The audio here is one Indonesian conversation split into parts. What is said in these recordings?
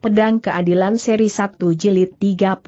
Pedang Keadilan Seri 1 Jilid 38.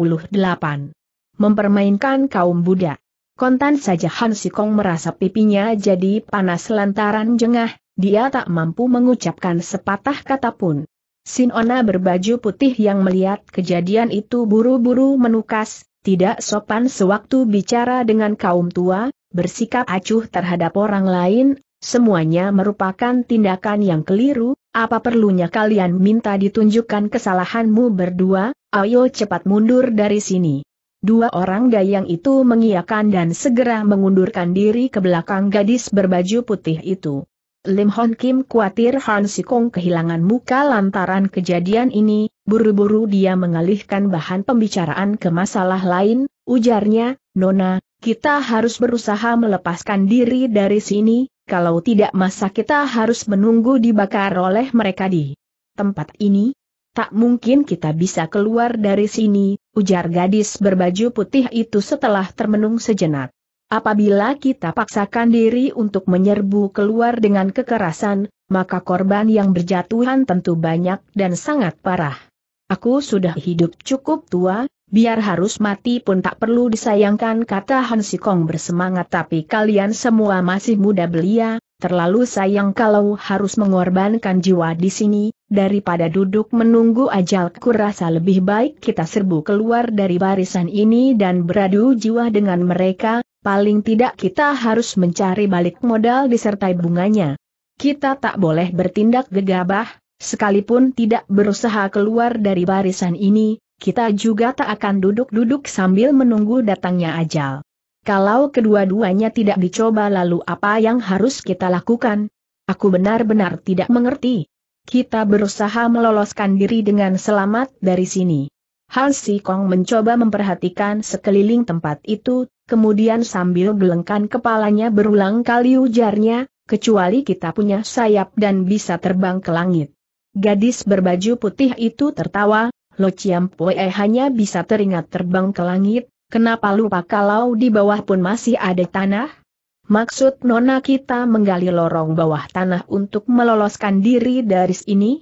Mempermainkan kaum Buddha. Kontan saja Han Sikong merasa pipinya jadi panas lantaran jengah, dia tak mampu mengucapkan sepatah kata pun. Sinona berbaju putih yang melihat kejadian itu buru-buru menukas, tidak sopan sewaktu bicara dengan kaum tua, bersikap acuh terhadap orang lain, semuanya merupakan tindakan yang keliru, apa perlunya kalian minta ditunjukkan kesalahanmu berdua, ayo cepat mundur dari sini. Dua orang dayang itu mengiakan dan segera mengundurkan diri ke belakang gadis berbaju putih itu. Lim Hon Kim khawatir Han Kong kehilangan muka lantaran kejadian ini, buru-buru dia mengalihkan bahan pembicaraan ke masalah lain, ujarnya, Nona, kita harus berusaha melepaskan diri dari sini, kalau tidak masa kita harus menunggu dibakar oleh mereka di tempat ini? Tak mungkin kita bisa keluar dari sini, ujar gadis berbaju putih itu setelah termenung sejenak. Apabila kita paksakan diri untuk menyerbu keluar dengan kekerasan, maka korban yang berjatuhan tentu banyak dan sangat parah. Aku sudah hidup cukup tua, biar harus mati pun tak perlu disayangkan kata Han Sikong bersemangat tapi kalian semua masih muda belia, terlalu sayang kalau harus mengorbankan jiwa di sini, daripada duduk menunggu ajal kurasa lebih baik kita serbu keluar dari barisan ini dan beradu jiwa dengan mereka, paling tidak kita harus mencari balik modal disertai bunganya. Kita tak boleh bertindak gegabah, sekalipun tidak berusaha keluar dari barisan ini, kita juga tak akan duduk-duduk sambil menunggu datangnya ajal. Kalau kedua-duanya tidak dicoba lalu apa yang harus kita lakukan? Aku benar-benar tidak mengerti. Kita berusaha meloloskan diri dengan selamat dari sini. Han Si Kong mencoba memperhatikan sekeliling tempat itu, kemudian sambil gelengkan kepalanya berulang kali ujarnya, kecuali kita punya sayap dan bisa terbang ke langit. Gadis berbaju putih itu tertawa, Lo Chiam Pue hanya bisa teringat terbang ke langit, kenapa lupa kalau di bawah pun masih ada tanah? Maksud Nona kita menggali lorong bawah tanah untuk meloloskan diri dari sini?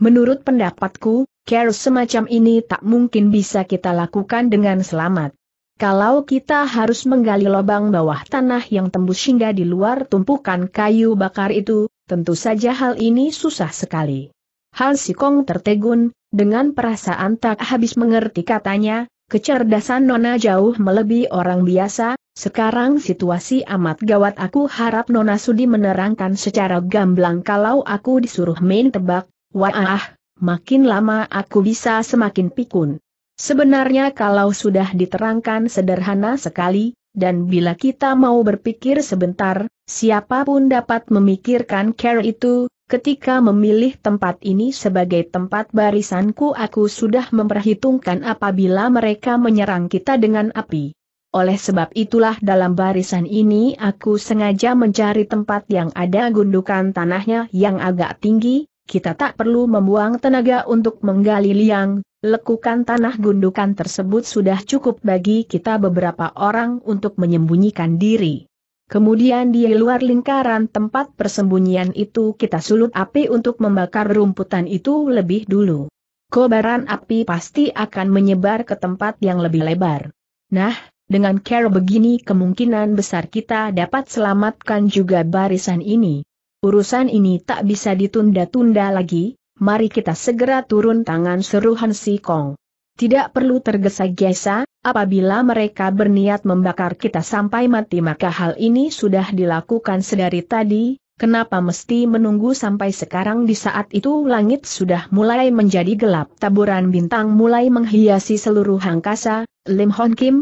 Menurut pendapatku, care semacam ini tak mungkin bisa kita lakukan dengan selamat. Kalau kita harus menggali lubang bawah tanah yang tembus hingga di luar tumpukan kayu bakar itu, tentu saja hal ini susah sekali. Han Kong tertegun, dengan perasaan tak habis mengerti katanya, kecerdasan Nona jauh melebihi orang biasa, sekarang situasi amat gawat aku harap Nona Sudi menerangkan secara gamblang kalau aku disuruh main tebak, wah, makin lama aku bisa semakin pikun. Sebenarnya kalau sudah diterangkan sederhana sekali, dan bila kita mau berpikir sebentar, siapapun dapat memikirkan care itu, Ketika memilih tempat ini sebagai tempat barisanku aku sudah memperhitungkan apabila mereka menyerang kita dengan api. Oleh sebab itulah dalam barisan ini aku sengaja mencari tempat yang ada gundukan tanahnya yang agak tinggi, kita tak perlu membuang tenaga untuk menggali liang, lekukan tanah gundukan tersebut sudah cukup bagi kita beberapa orang untuk menyembunyikan diri. Kemudian di luar lingkaran tempat persembunyian itu kita sulut api untuk membakar rumputan itu lebih dulu. Kobaran api pasti akan menyebar ke tempat yang lebih lebar. Nah, dengan care begini kemungkinan besar kita dapat selamatkan juga barisan ini. Urusan ini tak bisa ditunda-tunda lagi, mari kita segera turun tangan seru Hansi Si Kong. Tidak perlu tergesa-gesa, apabila mereka berniat membakar kita sampai mati maka hal ini sudah dilakukan sedari tadi, kenapa mesti menunggu sampai sekarang di saat itu langit sudah mulai menjadi gelap taburan bintang mulai menghiasi seluruh angkasa, Lim Hon Kim,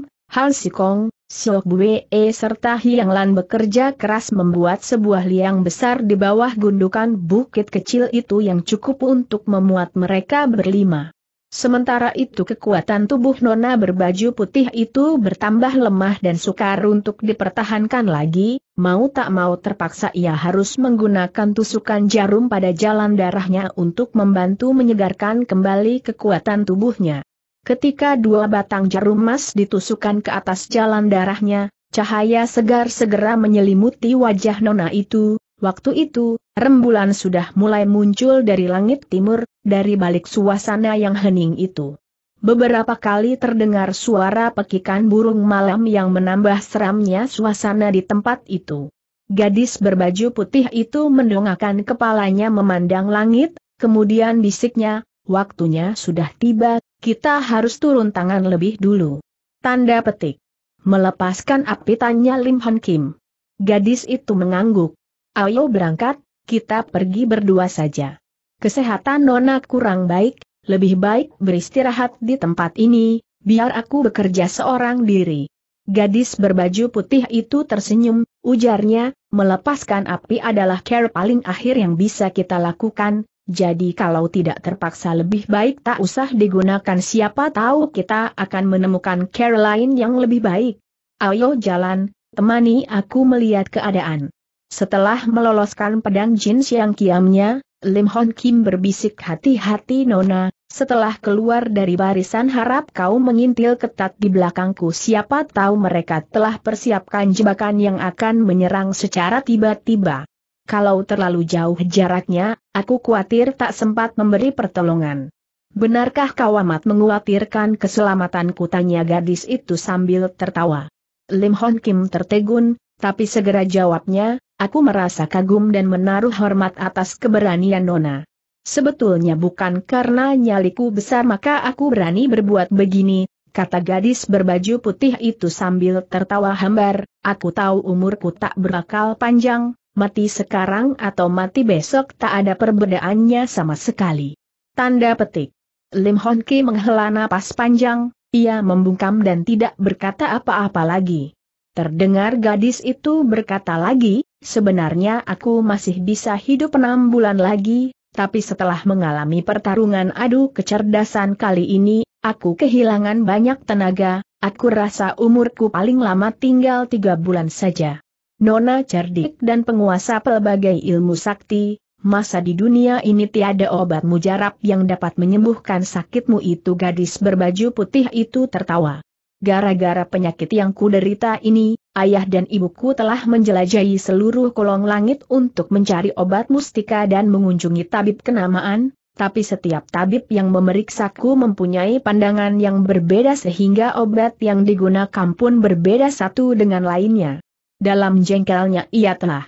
Si Kong, Siok Bue serta Hiang Lan bekerja keras membuat sebuah liang besar di bawah gundukan bukit kecil itu yang cukup untuk memuat mereka berlima. Sementara itu kekuatan tubuh Nona berbaju putih itu bertambah lemah dan sukar untuk dipertahankan lagi, mau tak mau terpaksa ia harus menggunakan tusukan jarum pada jalan darahnya untuk membantu menyegarkan kembali kekuatan tubuhnya. Ketika dua batang jarum emas ditusukkan ke atas jalan darahnya, cahaya segar segera menyelimuti wajah Nona itu, Waktu itu, rembulan sudah mulai muncul dari langit timur, dari balik suasana yang hening itu. Beberapa kali terdengar suara pekikan burung malam yang menambah seramnya suasana di tempat itu. Gadis berbaju putih itu mendongakkan kepalanya memandang langit, kemudian bisiknya, waktunya sudah tiba, kita harus turun tangan lebih dulu. Tanda petik. Melepaskan apitannya Lim Han Kim. Gadis itu mengangguk. Ayo berangkat, kita pergi berdua saja. Kesehatan Nona kurang baik, lebih baik beristirahat di tempat ini, biar aku bekerja seorang diri. Gadis berbaju putih itu tersenyum, ujarnya, melepaskan api adalah care paling akhir yang bisa kita lakukan, jadi kalau tidak terpaksa lebih baik tak usah digunakan siapa tahu kita akan menemukan care lain yang lebih baik. Ayo jalan, temani aku melihat keadaan. Setelah meloloskan pedang Jin Xiang Kiamnya, Lim Hon Kim berbisik hati-hati Nona, setelah keluar dari barisan harap kau mengintil ketat di belakangku siapa tahu mereka telah persiapkan jebakan yang akan menyerang secara tiba-tiba. Kalau terlalu jauh jaraknya, aku khawatir tak sempat memberi pertolongan. Benarkah kau amat mengkhawatirkan keselamatanku tanya gadis itu sambil tertawa. Lim Hon Kim tertegun, tapi segera jawabnya, Aku merasa kagum dan menaruh hormat atas keberanian Nona. Sebetulnya bukan karena nyaliku besar maka aku berani berbuat begini, kata gadis berbaju putih itu sambil tertawa hambar, aku tahu umurku tak berakal panjang, mati sekarang atau mati besok tak ada perbedaannya sama sekali. Tanda petik. Lim Hon Ki menghela napas panjang, ia membungkam dan tidak berkata apa-apa lagi. Terdengar gadis itu berkata lagi, sebenarnya aku masih bisa hidup enam bulan lagi, tapi setelah mengalami pertarungan adu kecerdasan kali ini, aku kehilangan banyak tenaga, aku rasa umurku paling lama tinggal tiga bulan saja. Nona cerdik dan penguasa pelbagai ilmu sakti, masa di dunia ini tiada obat mujarab yang dapat menyembuhkan sakitmu itu gadis berbaju putih itu tertawa. Gara-gara penyakit yang kuderita ini, ayah dan ibuku telah menjelajahi seluruh kolong langit untuk mencari obat mustika dan mengunjungi tabib kenamaan, tapi setiap tabib yang memeriksaku mempunyai pandangan yang berbeda sehingga obat yang digunakan pun berbeda satu dengan lainnya. Dalam jengkelnya ia telah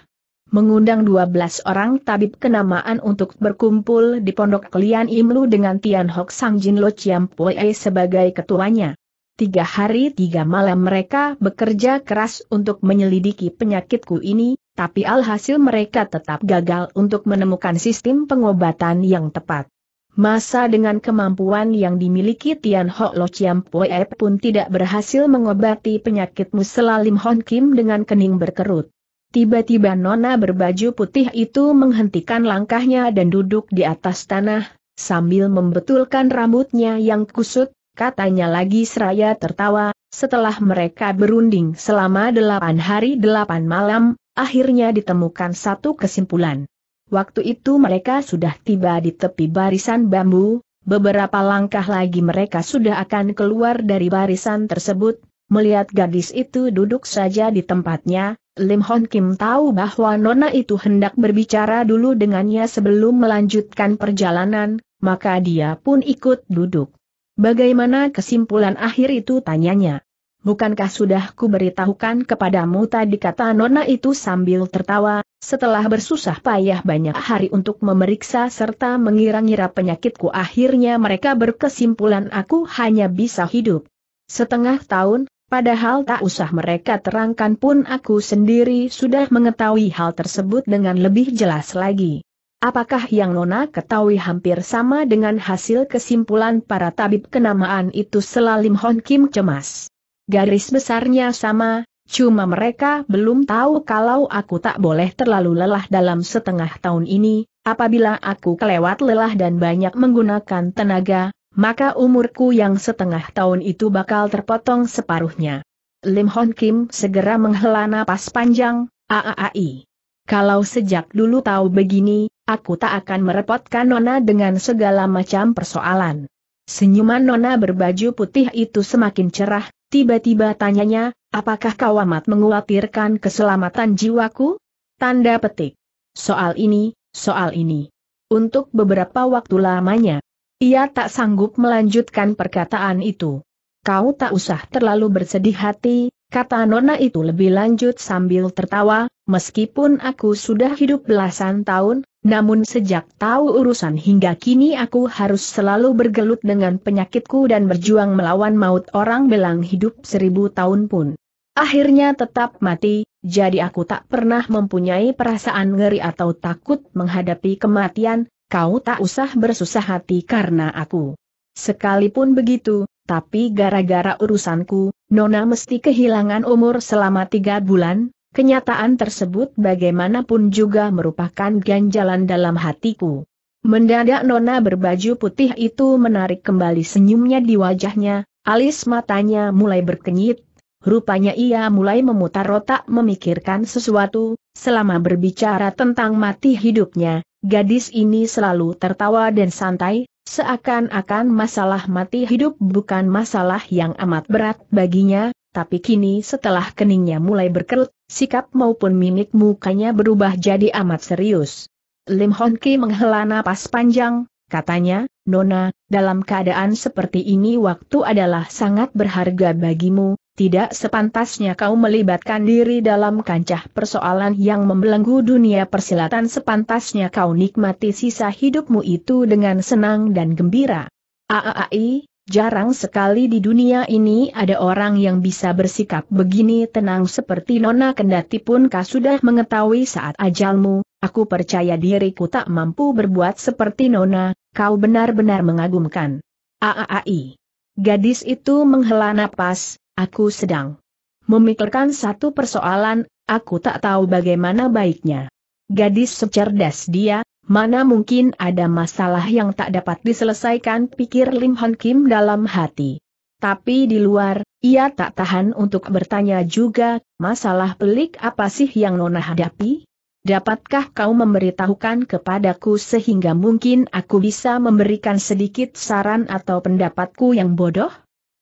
mengundang 12 orang tabib kenamaan untuk berkumpul di pondok Kelian Imlu dengan Tian Hok Sang Jin Lo Chiam Pue sebagai ketuanya. Tiga hari tiga malam mereka bekerja keras untuk menyelidiki penyakitku ini, tapi alhasil mereka tetap gagal untuk menemukan sistem pengobatan yang tepat. Masa dengan kemampuan yang dimiliki Tian Ho Lo Chiam Pue pun tidak berhasil mengobati penyakitmu selalim Hon Kim dengan kening berkerut. Tiba-tiba Nona berbaju putih itu menghentikan langkahnya dan duduk di atas tanah, sambil membetulkan rambutnya yang kusut, katanya lagi seraya tertawa, setelah mereka berunding selama delapan hari delapan malam, akhirnya ditemukan satu kesimpulan. Waktu itu mereka sudah tiba di tepi barisan bambu, beberapa langkah lagi mereka sudah akan keluar dari barisan tersebut, melihat gadis itu duduk saja di tempatnya, Lim Hon Kim tahu bahwa Nona itu hendak berbicara dulu dengannya sebelum melanjutkan perjalanan, maka dia pun ikut duduk. Bagaimana kesimpulan akhir itu tanyanya? Bukankah sudah kuberitahukan beritahukan kepadamu tadi kata Nona itu sambil tertawa, setelah bersusah payah banyak hari untuk memeriksa serta mengira-ngira penyakitku akhirnya mereka berkesimpulan aku hanya bisa hidup. Setengah tahun, padahal tak usah mereka terangkan pun aku sendiri sudah mengetahui hal tersebut dengan lebih jelas lagi. Apakah yang Nona ketahui hampir sama dengan hasil kesimpulan para tabib kenamaan itu selalim Hon Kim cemas. Garis besarnya sama, cuma mereka belum tahu kalau aku tak boleh terlalu lelah dalam setengah tahun ini, apabila aku kelewat lelah dan banyak menggunakan tenaga, maka umurku yang setengah tahun itu bakal terpotong separuhnya. Lim Hon Kim segera menghela napas panjang, aaai. Kalau sejak dulu tahu begini, Aku tak akan merepotkan Nona dengan segala macam persoalan. Senyuman Nona berbaju putih itu semakin cerah, tiba-tiba tanyanya, apakah kau amat mengkhawatirkan keselamatan jiwaku? Tanda petik. Soal ini, soal ini. Untuk beberapa waktu lamanya, ia tak sanggup melanjutkan perkataan itu. Kau tak usah terlalu bersedih hati, kata Nona itu lebih lanjut sambil tertawa, meskipun aku sudah hidup belasan tahun, namun sejak tahu urusan hingga kini aku harus selalu bergelut dengan penyakitku dan berjuang melawan maut orang bilang hidup seribu tahun pun. Akhirnya tetap mati, jadi aku tak pernah mempunyai perasaan ngeri atau takut menghadapi kematian, kau tak usah bersusah hati karena aku. Sekalipun begitu, tapi gara-gara urusanku, Nona mesti kehilangan umur selama tiga bulan, Kenyataan tersebut bagaimanapun juga merupakan ganjalan dalam hatiku. Mendadak nona berbaju putih itu menarik kembali senyumnya di wajahnya, alis matanya mulai berkenyit, Rupanya ia mulai memutar otak memikirkan sesuatu, selama berbicara tentang mati hidupnya, gadis ini selalu tertawa dan santai, seakan-akan masalah mati hidup bukan masalah yang amat berat baginya, tapi kini setelah keningnya mulai berkerut, Sikap maupun mimik mukanya berubah jadi amat serius. Lim Hon Ki menghela napas panjang, katanya, Nona, dalam keadaan seperti ini waktu adalah sangat berharga bagimu, tidak sepantasnya kau melibatkan diri dalam kancah persoalan yang membelenggu dunia persilatan sepantasnya kau nikmati sisa hidupmu itu dengan senang dan gembira. Aai, Jarang sekali di dunia ini ada orang yang bisa bersikap begini tenang seperti Nona kendati pun kau sudah mengetahui saat ajalmu, aku percaya diriku tak mampu berbuat seperti Nona, kau benar-benar mengagumkan. Aaai, Gadis itu menghela napas, aku sedang memikirkan satu persoalan, aku tak tahu bagaimana baiknya. Gadis secerdas dia, Mana mungkin ada masalah yang tak dapat diselesaikan pikir Lim Han Kim dalam hati. Tapi di luar, ia tak tahan untuk bertanya juga, masalah pelik apa sih yang Nona hadapi? Dapatkah kau memberitahukan kepadaku sehingga mungkin aku bisa memberikan sedikit saran atau pendapatku yang bodoh?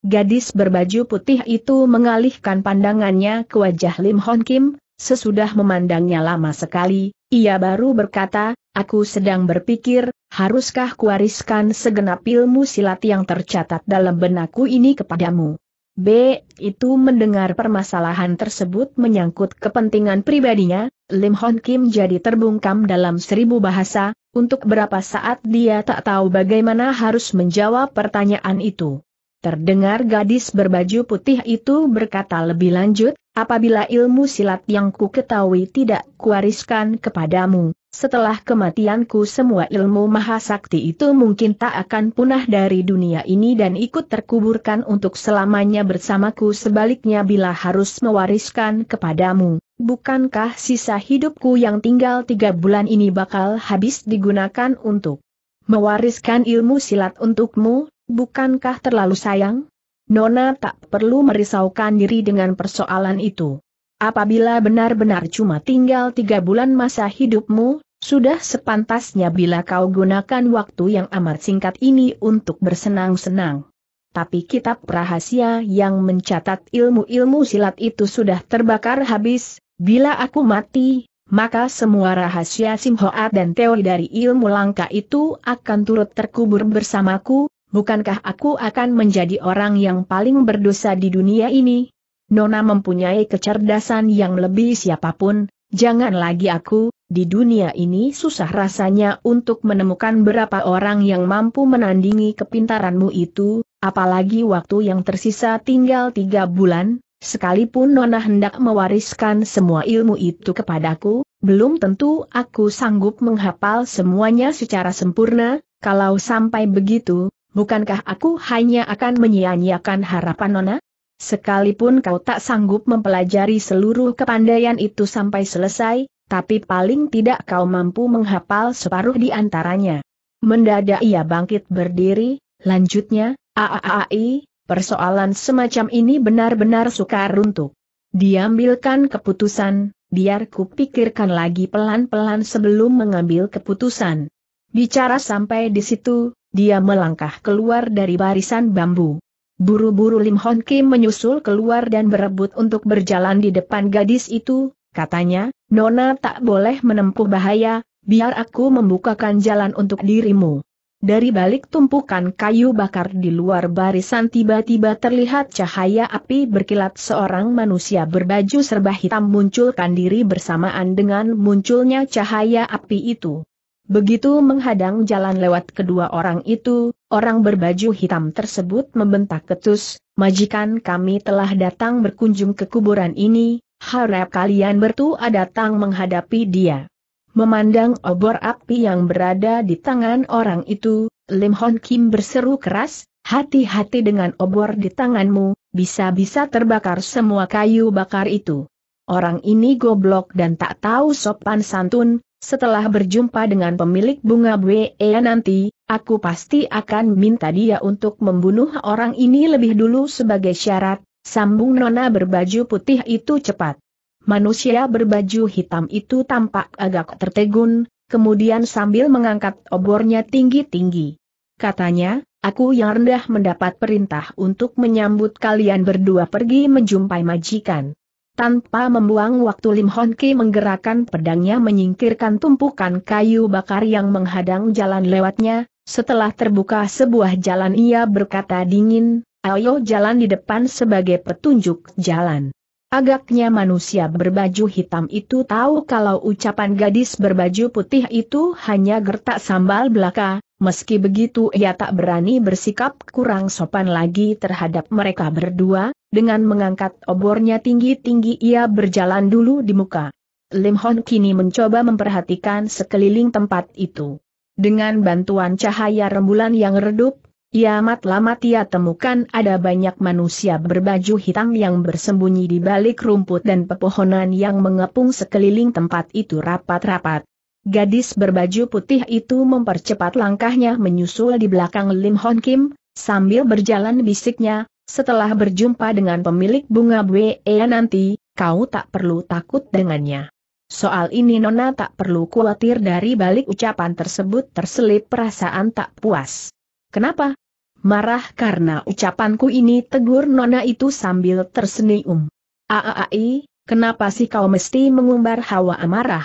Gadis berbaju putih itu mengalihkan pandangannya ke wajah Lim Hon Kim, Sesudah memandangnya lama sekali, ia baru berkata, aku sedang berpikir, haruskah kuariskan segenap ilmu silat yang tercatat dalam benakku ini kepadamu. B. Itu mendengar permasalahan tersebut menyangkut kepentingan pribadinya, Lim Hon Kim jadi terbungkam dalam seribu bahasa, untuk berapa saat dia tak tahu bagaimana harus menjawab pertanyaan itu. Terdengar gadis berbaju putih itu berkata lebih lanjut, apabila ilmu silat yang ku ketahui tidak kuwariskan kepadamu, setelah kematianku semua ilmu mahasakti itu mungkin tak akan punah dari dunia ini dan ikut terkuburkan untuk selamanya bersamaku sebaliknya bila harus mewariskan kepadamu. Bukankah sisa hidupku yang tinggal tiga bulan ini bakal habis digunakan untuk mewariskan ilmu silat untukmu, Bukankah terlalu sayang? Nona tak perlu merisaukan diri dengan persoalan itu. Apabila benar-benar cuma tinggal tiga bulan masa hidupmu, sudah sepantasnya bila kau gunakan waktu yang amat singkat ini untuk bersenang-senang. Tapi kitab rahasia yang mencatat ilmu-ilmu silat itu sudah terbakar habis, bila aku mati, maka semua rahasia Simhoat dan teori dari ilmu langka itu akan turut terkubur bersamaku, bukankah aku akan menjadi orang yang paling berdosa di dunia ini? Nona mempunyai kecerdasan yang lebih siapapun, jangan lagi aku, di dunia ini susah rasanya untuk menemukan berapa orang yang mampu menandingi kepintaranmu itu, apalagi waktu yang tersisa tinggal tiga bulan, sekalipun Nona hendak mewariskan semua ilmu itu kepadaku, belum tentu aku sanggup menghafal semuanya secara sempurna, kalau sampai begitu, bukankah aku hanya akan menyia-nyiakan harapan Nona? Sekalipun kau tak sanggup mempelajari seluruh kepandaian itu sampai selesai, tapi paling tidak kau mampu menghafal separuh di antaranya. Mendadak ia bangkit berdiri, lanjutnya, aaai, persoalan semacam ini benar-benar sukar untuk diambilkan keputusan, biar pikirkan lagi pelan-pelan sebelum mengambil keputusan. Bicara sampai di situ, dia melangkah keluar dari barisan bambu. Buru-buru Lim Hon Kim menyusul keluar dan berebut untuk berjalan di depan gadis itu, katanya, Nona tak boleh menempuh bahaya, biar aku membukakan jalan untuk dirimu. Dari balik tumpukan kayu bakar di luar barisan tiba-tiba terlihat cahaya api berkilat seorang manusia berbaju serba hitam munculkan diri bersamaan dengan munculnya cahaya api itu. Begitu menghadang jalan lewat kedua orang itu, orang berbaju hitam tersebut membentak ketus, majikan kami telah datang berkunjung ke kuburan ini, harap kalian bertua datang menghadapi dia. Memandang obor api yang berada di tangan orang itu, Lim Hon Kim berseru keras, hati-hati dengan obor di tanganmu, bisa-bisa terbakar semua kayu bakar itu. Orang ini goblok dan tak tahu sopan santun, setelah berjumpa dengan pemilik bunga Bwe eh, nanti, aku pasti akan minta dia untuk membunuh orang ini lebih dulu sebagai syarat, sambung nona berbaju putih itu cepat. Manusia berbaju hitam itu tampak agak tertegun, kemudian sambil mengangkat obornya tinggi-tinggi. Katanya, aku yang rendah mendapat perintah untuk menyambut kalian berdua pergi menjumpai majikan. Tanpa membuang waktu Lim Hon Ki menggerakkan pedangnya menyingkirkan tumpukan kayu bakar yang menghadang jalan lewatnya, setelah terbuka sebuah jalan ia berkata dingin, ayo jalan di depan sebagai petunjuk jalan. Agaknya manusia berbaju hitam itu tahu kalau ucapan gadis berbaju putih itu hanya gertak sambal belaka, meski begitu ia tak berani bersikap kurang sopan lagi terhadap mereka berdua, dengan mengangkat obornya tinggi-tinggi ia berjalan dulu di muka. Lim Hon kini mencoba memperhatikan sekeliling tempat itu. Dengan bantuan cahaya rembulan yang redup, Ya amat lama Tia temukan ada banyak manusia berbaju hitam yang bersembunyi di balik rumput dan pepohonan yang mengepung sekeliling tempat itu rapat-rapat. Gadis berbaju putih itu mempercepat langkahnya menyusul di belakang Lim Hon Kim, sambil berjalan bisiknya, setelah berjumpa dengan pemilik bunga BE nanti, kau tak perlu takut dengannya. Soal ini Nona tak perlu khawatir dari balik ucapan tersebut terselip perasaan tak puas. Kenapa? Marah karena ucapanku ini tegur nona itu sambil tersenyum. Aai, ah, ah, ah, kenapa sih kau mesti mengumbar hawa amarah?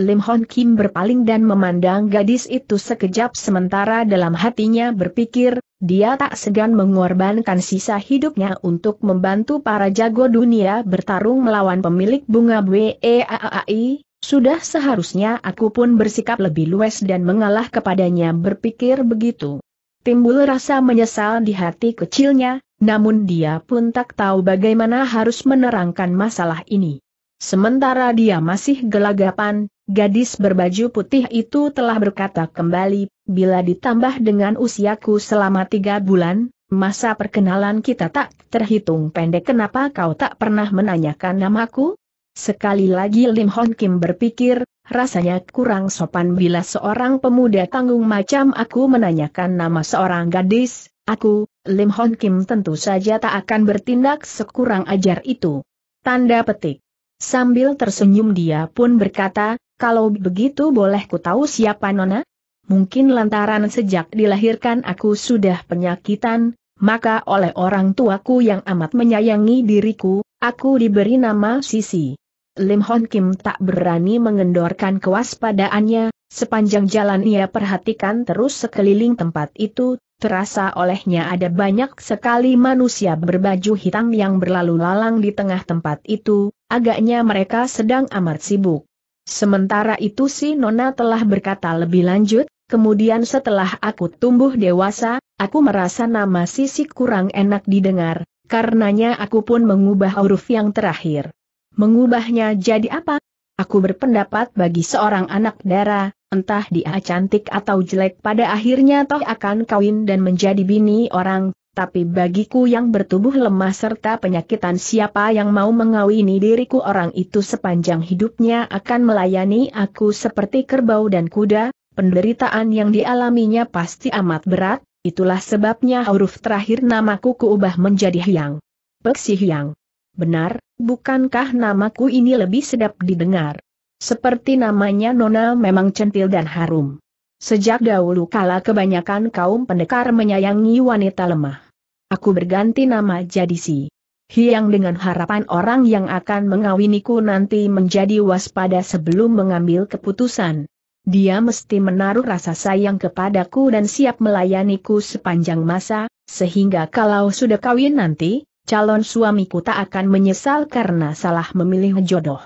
Lim Hon Kim berpaling dan memandang gadis itu sekejap sementara dalam hatinya berpikir, dia tak segan mengorbankan sisa hidupnya untuk membantu para jago dunia bertarung melawan pemilik bunga BEAAI, sudah seharusnya aku pun bersikap lebih luas dan mengalah kepadanya berpikir begitu. Timbul rasa menyesal di hati kecilnya, namun dia pun tak tahu bagaimana harus menerangkan masalah ini. Sementara dia masih gelagapan, gadis berbaju putih itu telah berkata kembali, bila ditambah dengan usiaku selama tiga bulan, masa perkenalan kita tak terhitung pendek kenapa kau tak pernah menanyakan namaku? Sekali lagi Lim Hon Kim berpikir, rasanya kurang sopan bila seorang pemuda tanggung macam aku menanyakan nama seorang gadis, aku, Lim Hon Kim tentu saja tak akan bertindak sekurang ajar itu. Tanda petik. Sambil tersenyum dia pun berkata, kalau begitu boleh ku tahu siapa Nona? Mungkin lantaran sejak dilahirkan aku sudah penyakitan, maka oleh orang tuaku yang amat menyayangi diriku, aku diberi nama Sisi. Lim Hon Kim tak berani mengendorkan kewaspadaannya, sepanjang jalan ia perhatikan terus sekeliling tempat itu, terasa olehnya ada banyak sekali manusia berbaju hitam yang berlalu lalang di tengah tempat itu, agaknya mereka sedang amat sibuk. Sementara itu si Nona telah berkata lebih lanjut, kemudian setelah aku tumbuh dewasa, aku merasa nama sisi kurang enak didengar, karenanya aku pun mengubah huruf yang terakhir. Mengubahnya jadi apa? Aku berpendapat bagi seorang anak dara, entah dia cantik atau jelek pada akhirnya toh akan kawin dan menjadi bini orang, tapi bagiku yang bertubuh lemah serta penyakitan siapa yang mau mengawini diriku orang itu sepanjang hidupnya akan melayani aku seperti kerbau dan kuda, penderitaan yang dialaminya pasti amat berat, itulah sebabnya huruf terakhir namaku kuubah menjadi Hyang. Peksi Hyang benar, bukankah namaku ini lebih sedap didengar? Seperti namanya Nona memang centil dan harum. Sejak dahulu kala kebanyakan kaum pendekar menyayangi wanita lemah. Aku berganti nama jadi si Hiang dengan harapan orang yang akan mengawiniku nanti menjadi waspada sebelum mengambil keputusan. Dia mesti menaruh rasa sayang kepadaku dan siap melayaniku sepanjang masa, sehingga kalau sudah kawin nanti, calon suamiku tak akan menyesal karena salah memilih jodoh.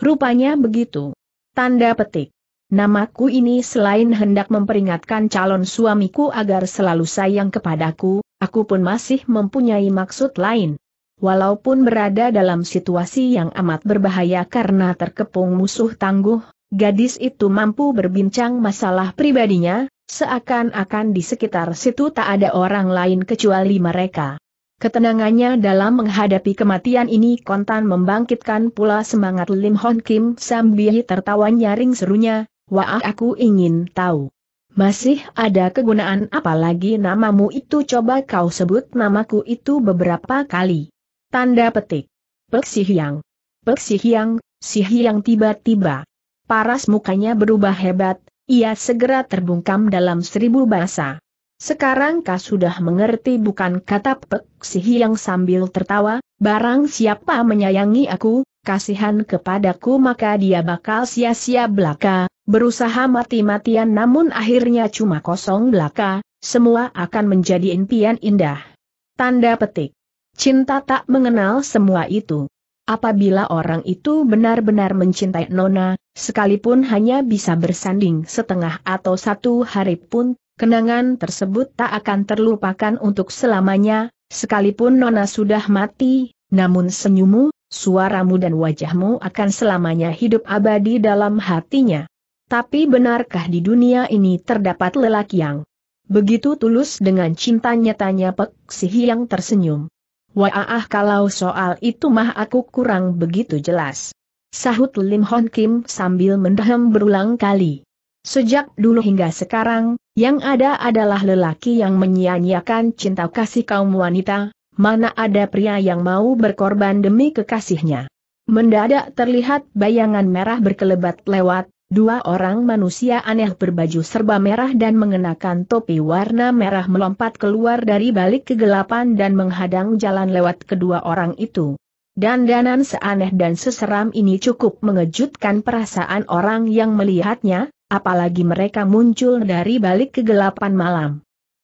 Rupanya begitu. Tanda petik. Namaku ini selain hendak memperingatkan calon suamiku agar selalu sayang kepadaku, aku pun masih mempunyai maksud lain. Walaupun berada dalam situasi yang amat berbahaya karena terkepung musuh tangguh, gadis itu mampu berbincang masalah pribadinya, seakan-akan di sekitar situ tak ada orang lain kecuali mereka. Ketenangannya dalam menghadapi kematian ini kontan membangkitkan pula semangat Lim Hon Kim sambil tertawa nyaring serunya, wah aku ingin tahu. Masih ada kegunaan apalagi namamu itu coba kau sebut namaku itu beberapa kali. Tanda petik. Pek Sihyang. Pek Si Sihyang tiba-tiba. Paras mukanya berubah hebat, ia segera terbungkam dalam seribu bahasa. Sekarang kau sudah mengerti bukan kata Pek yang sambil tertawa, barang siapa menyayangi aku, kasihan kepadaku maka dia bakal sia-sia belaka, berusaha mati-matian namun akhirnya cuma kosong belaka, semua akan menjadi impian indah. Tanda petik. Cinta tak mengenal semua itu. Apabila orang itu benar-benar mencintai Nona, sekalipun hanya bisa bersanding setengah atau satu hari pun Kenangan tersebut tak akan terlupakan untuk selamanya, sekalipun Nona sudah mati, namun senyummu, suaramu dan wajahmu akan selamanya hidup abadi dalam hatinya. Tapi benarkah di dunia ini terdapat lelaki yang begitu tulus dengan cintanya? Tanya Pek Sihi yang tersenyum? Wah kalau soal itu mah aku kurang begitu jelas. Sahut Lim Hon Kim sambil mendaham berulang kali. Sejak dulu hingga sekarang, yang ada adalah lelaki yang menyia-nyiakan cinta kasih kaum wanita, mana ada pria yang mau berkorban demi kekasihnya. Mendadak terlihat bayangan merah berkelebat lewat, dua orang manusia aneh berbaju serba merah dan mengenakan topi warna merah melompat keluar dari balik kegelapan dan menghadang jalan lewat kedua orang itu. Danan seaneh dan seseram ini cukup mengejutkan perasaan orang yang melihatnya, apalagi mereka muncul dari balik kegelapan malam.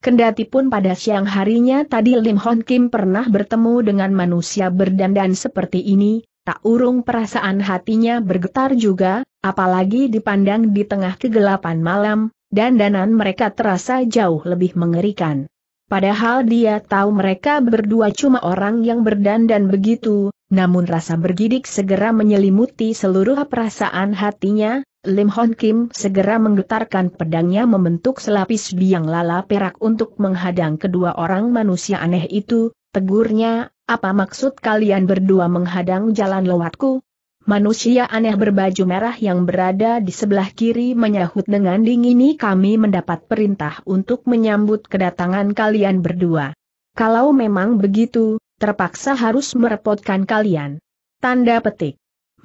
Kendati pun pada siang harinya tadi Lim Hon Kim pernah bertemu dengan manusia berdandan seperti ini, tak urung perasaan hatinya bergetar juga, apalagi dipandang di tengah kegelapan malam, dandanan mereka terasa jauh lebih mengerikan. Padahal dia tahu mereka berdua cuma orang yang berdandan begitu, namun rasa bergidik segera menyelimuti seluruh perasaan hatinya, Lim Hon Kim segera menggetarkan pedangnya membentuk selapis biang lala perak untuk menghadang kedua orang manusia aneh itu, tegurnya, apa maksud kalian berdua menghadang jalan lewatku? Manusia aneh berbaju merah yang berada di sebelah kiri menyahut dengan dingin kami mendapat perintah untuk menyambut kedatangan kalian berdua. Kalau memang begitu, terpaksa harus merepotkan kalian. Tanda petik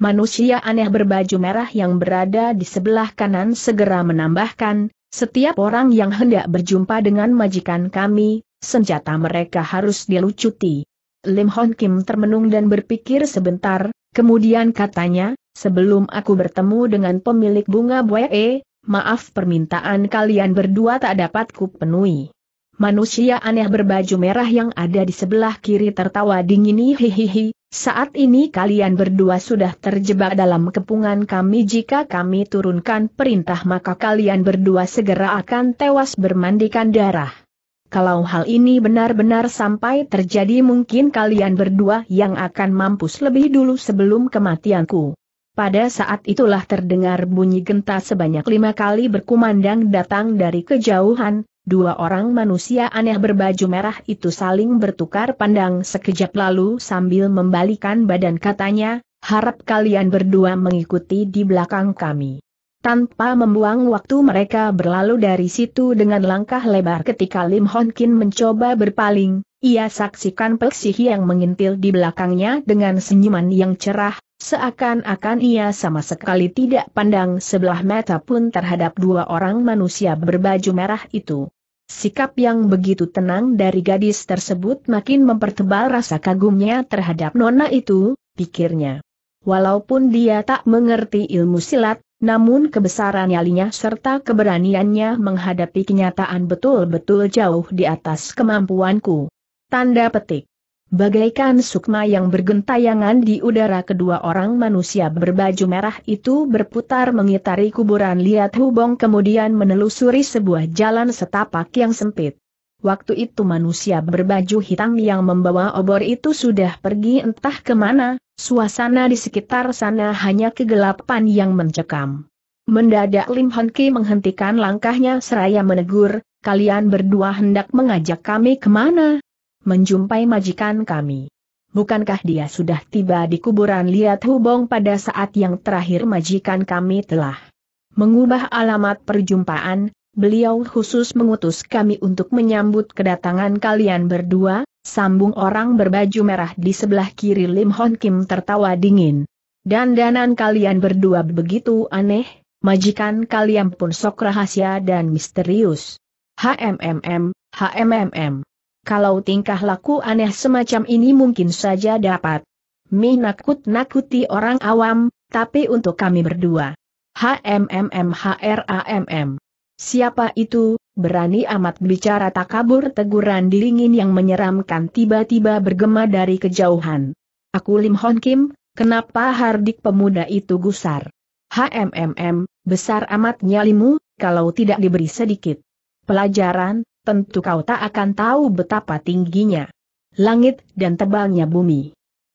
manusia aneh berbaju merah yang berada di sebelah kanan segera menambahkan, setiap orang yang hendak berjumpa dengan majikan kami, senjata mereka harus dilucuti. Lim Hon Kim termenung dan berpikir sebentar, kemudian katanya, sebelum aku bertemu dengan pemilik bunga buae, maaf permintaan kalian berdua tak dapat kupenuhi. Manusia aneh berbaju merah yang ada di sebelah kiri tertawa dingin hihihi, saat ini kalian berdua sudah terjebak dalam kepungan kami jika kami turunkan perintah maka kalian berdua segera akan tewas bermandikan darah. Kalau hal ini benar-benar sampai terjadi mungkin kalian berdua yang akan mampus lebih dulu sebelum kematianku. Pada saat itulah terdengar bunyi genta sebanyak lima kali berkumandang datang dari kejauhan, Dua orang manusia aneh berbaju merah itu saling bertukar pandang sekejap lalu sambil membalikan badan katanya, harap kalian berdua mengikuti di belakang kami. Tanpa membuang waktu mereka berlalu dari situ dengan langkah lebar ketika Lim Hon Kin mencoba berpaling, ia saksikan Sihi yang mengintil di belakangnya dengan senyuman yang cerah, Seakan-akan ia sama sekali tidak pandang sebelah mata pun terhadap dua orang manusia berbaju merah itu. Sikap yang begitu tenang dari gadis tersebut makin mempertebal rasa kagumnya terhadap nona itu, pikirnya. Walaupun dia tak mengerti ilmu silat, namun kebesaran nyalinya serta keberaniannya menghadapi kenyataan betul-betul jauh di atas kemampuanku. Tanda petik. Bagaikan sukma yang bergentayangan di udara kedua orang manusia berbaju merah itu berputar mengitari kuburan Liat Hubong kemudian menelusuri sebuah jalan setapak yang sempit. Waktu itu manusia berbaju hitam yang membawa obor itu sudah pergi entah kemana, suasana di sekitar sana hanya kegelapan yang mencekam. Mendadak Lim Hon Ki menghentikan langkahnya seraya menegur, kalian berdua hendak mengajak kami kemana? menjumpai majikan kami. Bukankah dia sudah tiba di kuburan Liat Hubong pada saat yang terakhir majikan kami telah mengubah alamat perjumpaan, beliau khusus mengutus kami untuk menyambut kedatangan kalian berdua, sambung orang berbaju merah di sebelah kiri Lim Hon Kim tertawa dingin. Dan danan kalian berdua begitu aneh, majikan kalian pun sok rahasia dan misterius. HMMM, HMMM. Kalau tingkah laku aneh semacam ini mungkin saja dapat minakut-nakuti orang awam, tapi untuk kami berdua. HMMMHRAMM. Siapa itu, berani amat bicara takabur teguran dingin yang menyeramkan tiba-tiba bergema dari kejauhan. Aku Lim Hon Kim, kenapa hardik pemuda itu gusar? HMMM, besar amat nyalimu, kalau tidak diberi sedikit. Pelajaran, tentu kau tak akan tahu betapa tingginya langit dan tebalnya bumi.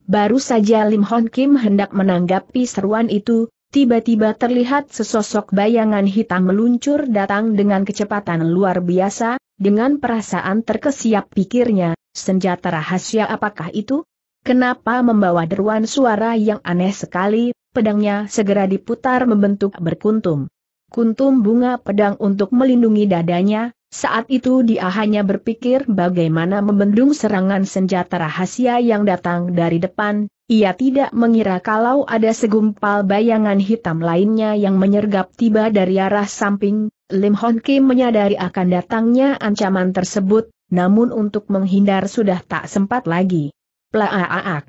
Baru saja Lim Hon Kim hendak menanggapi seruan itu, tiba-tiba terlihat sesosok bayangan hitam meluncur datang dengan kecepatan luar biasa, dengan perasaan terkesiap pikirnya, senjata rahasia apakah itu? Kenapa membawa deruan suara yang aneh sekali, pedangnya segera diputar membentuk berkuntum. Kuntum bunga pedang untuk melindungi dadanya, saat itu dia hanya berpikir bagaimana membendung serangan senjata rahasia yang datang dari depan, ia tidak mengira kalau ada segumpal bayangan hitam lainnya yang menyergap tiba dari arah samping, Lim Hon Kim menyadari akan datangnya ancaman tersebut, namun untuk menghindar sudah tak sempat lagi. Plaaak.